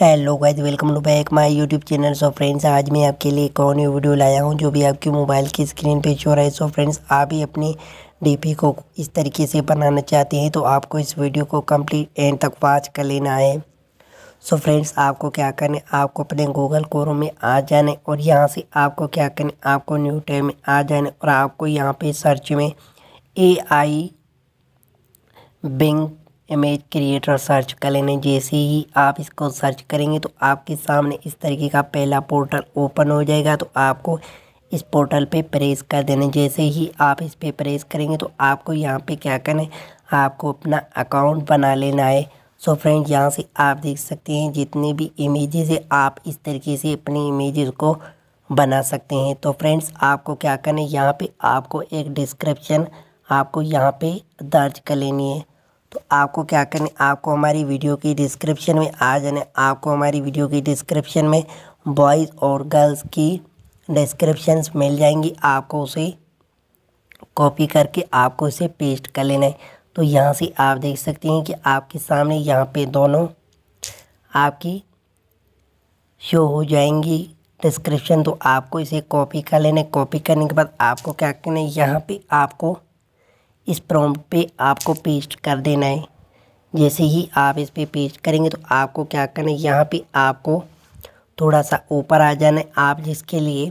hello guys welcome to back my YouTube channel so friends आज मैं आपके लिए एक और न्यू वीडियो लाया हूँ जो भी आपकी मोबाइल की स्क्रीन पे शो रहा है सो फ्रेंड्स आप ही अपनी डीपी को इस तरीके से बनाना चाहते हैं तो आपको इस वीडियो को कंप्लीट एंड तक वॉच कर लेना है सो so फ्रेंड्स आपको क्या करना है आपको अपने गूगल कोरों में आ जाना है और यहाँ से आपको क्या करना है आपको न्यू टाइम में आ जाना है और आपको यहाँ पर सर्च में A I Bing image creator search कर लेना जैसे ही आप इसको सर्च करेंगे तो आपके सामने इस तरीके का पहला पोर्टल ओपन हो जाएगा तो आपको इस पोर्टल पे प्रेस कर देने जैसे ही आप इस पर प्रेस करेंगे तो आपको यहाँ पे क्या करना है आपको अपना अकाउंट बना लेना है सो फ्रेंड यहाँ से आप देख सकते हैं जितने भी इमेजेस है आप इस तरीके से अपनी इमेजेस को बना सकते हैं तो फ्रेंड्स आपको क्या करना है यहाँ पे आपको एक डिस्क्रिप्शन आपको यहाँ पे दर्ज कर लेनी है तो आपको क्या करना है आपको हमारी वीडियो की डिस्क्रिप्शन में आ जाना है आपको हमारी वीडियो की डिस्क्रिप्शन में बॉयज़ और गर्ल्स की डिस्क्रिप्शंस मिल जाएंगी आपको उसे कॉपी करके आपको इसे पेस्ट कर लेना है तो यहाँ से आप देख सकते हैं कि आपके सामने यहाँ पे दोनों आपकी शो हो जाएंगी डिस्क्रिप्शन तो आपको इसे कॉपी कर लेना कॉपी करने के बाद आपको क्या करना है यहाँ पे आपको इस प्रॉम्प्ट पे आपको पेस्ट कर देना है जैसे ही आप इस पर पे पेस्ट करेंगे तो आपको क्या करना है यहाँ पे आपको थोड़ा सा ऊपर आ जाना है आप जिसके लिए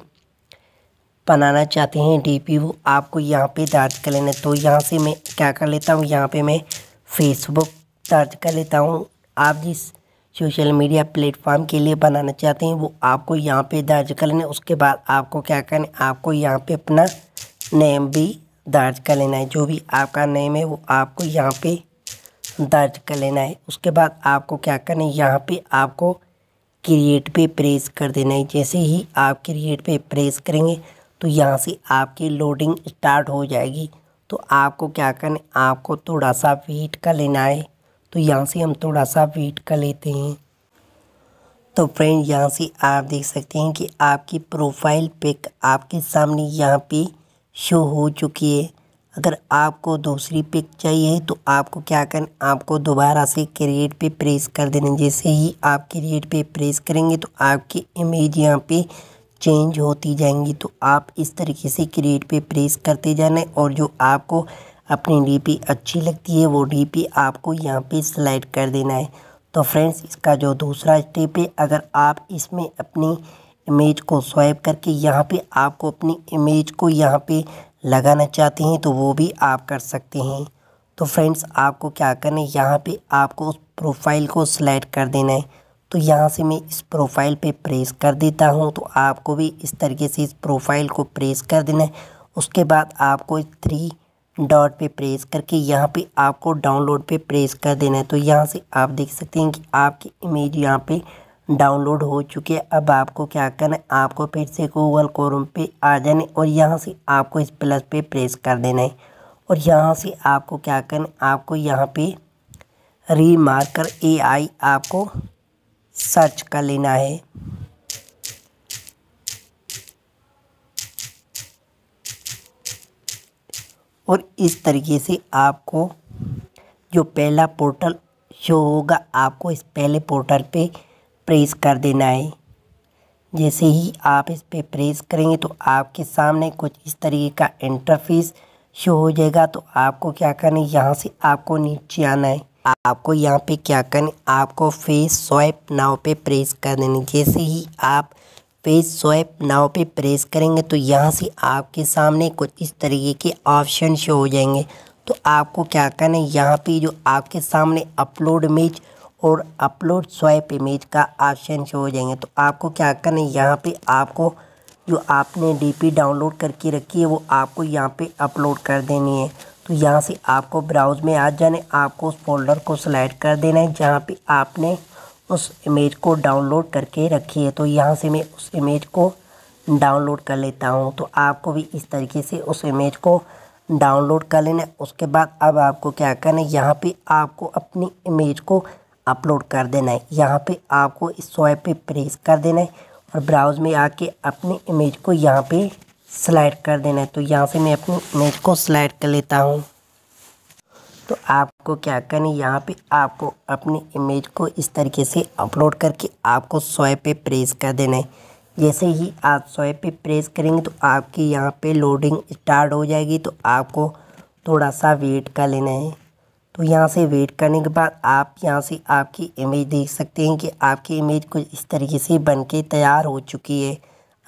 बनाना चाहते हैं डी वो आपको यहाँ पे दर्ज कर लेना है तो यहाँ से मैं क्या कर लेता हूँ यहाँ पे मैं फेसबुक दर्ज कर लेता हूँ आप जिस सोशल मीडिया प्लेटफॉर्म के लिए बनाना चाहते हैं वो आपको यहाँ पे दर्ज कर लेना उसके बाद आपको क्या करना है आपको यहाँ पे अपना नेम भी दर्ज कर लेना है जो भी आपका नेम है वो आपको यहाँ पे दर्ज कर लेना है उसके बाद आपको क्या करना है यहाँ पे आपको क्रिएट पे प्रेस कर देना है जैसे ही आप क्रिएट पे प्रेस करेंगे तो यहाँ से आपकी लोडिंग स्टार्ट हो जाएगी तो आपको क्या करना है आपको थोड़ा सा वेट कर लेना है तो यहाँ से हम थोड़ा सा वेट कर लेते हैं तो फ्रेंड यहाँ से आप देख सकते हैं कि आपकी प्रोफाइल पिक आपके सामने यहाँ पे शो हो चुकी है अगर आपको दूसरी पिक चाहिए तो आपको क्या करें आपको दोबारा से क्रिएट पे प्रेस कर देना जैसे ही आप क्रिएट पे प्रेस करेंगे तो आपकी इमेज यहाँ पे चेंज होती जाएंगी तो आप इस तरीके से क्रिएट पे प्रेस करते जाना और जो आपको अपनी डीपी अच्छी लगती है वो डीपी आपको यहाँ पे सिलेक्ट कर देना है तो फ्रेंड्स इसका जो दूसरा स्टेप है अगर आप इसमें अपनी इमेज को स्वाइप करके यहाँ पे आपको अपनी इमेज को यहाँ पे लगाना चाहते हैं तो वो भी आप कर सकते हैं तो फ्रेंड्स आपको क्या करना है यहाँ पे आपको उस प्रोफाइल को सिलेक्ट कर देना है तो यहाँ से मैं इस प्रोफाइल पे प्रेस कर देता हूँ तो आपको भी इस तरीके से इस प्रोफाइल को प्रेस कर देना है उसके बाद आपको थ्री डॉट पे प्रेस करके यहाँ पे आपको डाउनलोड पे प्रेस कर देना है तो यहाँ से आप देख सकते हैं कि आपकी इमेज यहाँ पे डाउनलोड हो चुके अब आपको क्या करना है आपको फिर से गूगल क्रोम पे आ जाने और यहाँ से आपको इस प्लस पे प्रेस कर देना है और यहाँ से आपको क्या करना है आपको यहाँ पे रीमार्कर एआई आपको सर्च कर लेना है और इस तरीके से आपको जो पहला पोर्टल शो होगा आपको इस पहले पोर्टल पे प्रेस कर देना है जैसे ही आप इस पर प्रेस करेंगे तो आपके सामने कुछ इस तरीके का इंटरफेस शो हो जाएगा तो आपको क्या करना है यहाँ से आपको नीचे आना है आपको यहाँ पे क्या करना है आपको फेस स्वाइप नाव पे प्रेस कर है जैसे ही आप फेस स्वाइप नाव पे प्रेस करेंगे तो यहाँ से आपके सामने कुछ इस तरीके के ऑप्शन शो हो जाएंगे तो आपको क्या करना है यहाँ पे जो आपके सामने अपलोड इमेज और अपलोड स्वाइप इमेज का ऑप्शन शो हो जाएंगे तो आपको क्या करना है यहाँ पे आपको जो आपने डीपी डाउनलोड करके रखी है वो आपको यहाँ पे अपलोड कर देनी है तो यहाँ से आपको ब्राउज में आ जाने आपको उस फोल्डर को सिलेक्ट कर देना है जहाँ पे आपने उस इमेज को डाउनलोड करके रखी है तो यहाँ से मैं उस इमेज को डाउनलोड कर लेता हूँ तो आपको भी इस तरीके से उस इमेज को डाउनलोड कर लेना उसके बाद अब आपको क्या करना है यहाँ पर आपको अपनी इमेज को अपलोड कर देना है यहाँ पे आपको इस स्वाइप पे प्रेस कर देना है और ब्राउज में आके अपनी इमेज को यहाँ पे स्लाइड कर देना है तो यहाँ से मैं अपनी इमेज को स्लाइड कर लेता हूँ तो आपको क्या करना है यहाँ पे आपको अपनी इमेज को इस तरीके से अपलोड करके आपको स्वाइप पे प्रेस कर देना है जैसे ही आप स्वाइप पे प्रेस करेंगे तो आपकी यहाँ पे लोडिंग स्टार्ट हो जाएगी तो आपको थोड़ा सा वेट कर लेना है तो यहाँ से वेट करने के बाद आप यहाँ से आपकी इमेज देख सकते हैं कि आपकी इमेज कुछ इस तरीके से बन के तैयार हो चुकी है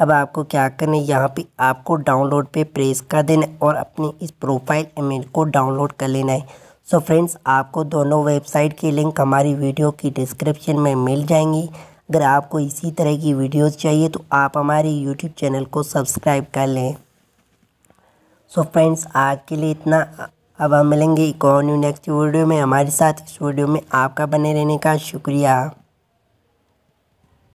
अब आपको क्या करना है यहाँ पे आपको डाउनलोड पे प्रेस कर देना है और अपनी इस प्रोफाइल इमेज को डाउनलोड कर लेना है सो so फ्रेंड्स आपको दोनों वेबसाइट के लिंक हमारी वीडियो की डिस्क्रिप्शन में मिल जाएंगी अगर आपको इसी तरह की वीडियोस चाहिए तो आप हमारे यूट्यूब चैनल को सब्सक्राइब कर लें सो so फ्रेंड्स आज के लिए इतना अब हम मिलेंगे एक और न्यू नेक्स्ट वीडियो में हमारे साथ इस वीडियो में आपका बने रहने का शुक्रिया